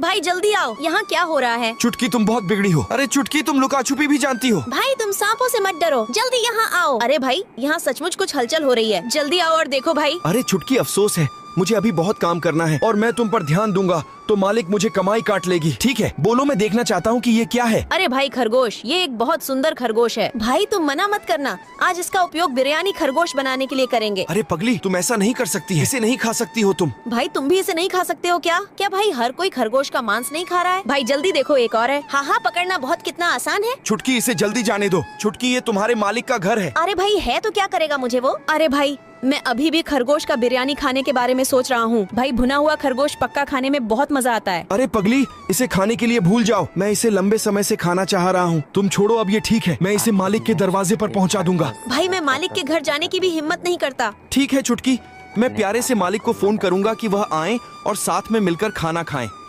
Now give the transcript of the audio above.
भाई जल्दी आओ यहाँ क्या हो रहा है चुटकी तुम बहुत बिगड़ी हो अरे चुटकी तुम लुका छुपी भी जानती हो भाई तुम सांपों से मत डरो जल्दी यहाँ आओ अरे भाई यहाँ सचमुच कुछ हलचल हो रही है जल्दी आओ और देखो भाई अरे चुटकी अफसोस है मुझे अभी बहुत काम करना है और मैं तुम पर ध्यान दूंगा तो मालिक मुझे कमाई काट लेगी ठीक है बोलो मैं देखना चाहता हूँ कि ये क्या है अरे भाई खरगोश ये एक बहुत सुंदर खरगोश है भाई तुम मना मत करना आज इसका उपयोग बिरयानी खरगोश बनाने के लिए करेंगे अरे पगली तुम ऐसा नहीं कर सकती है। इसे नहीं खा सकती हो तुम भाई तुम भी इसे नहीं खा सकते हो क्या क्या भाई हर कोई खरगोश का मांस नहीं खा रहा है भाई जल्दी देखो एक और है हाँ हाँ पकड़ना बहुत कितना आसान है छुटकी इसे जल्दी जाने दो छुटकी ये तुम्हारे मालिक का घर है अरे भाई है तो क्या करेगा मुझे वो अरे भाई मैं अभी भी खरगोश का बिरयानी खाने के बारे में सोच रहा हूँ भाई भुना हुआ खरगोश पक्का खाने में बहुत मजा आता है अरे पगली इसे खाने के लिए भूल जाओ मैं इसे लंबे समय से खाना चाह रहा हूँ तुम छोड़ो अब ये ठीक है मैं इसे मालिक के दरवाजे पर पहुँचा दूंगा भाई मैं मालिक के घर जाने की भी हिम्मत नहीं करता ठीक है चुटकी मैं प्यारे से मालिक को फोन करूंगा कि वह आए और साथ में मिलकर खाना खाएं।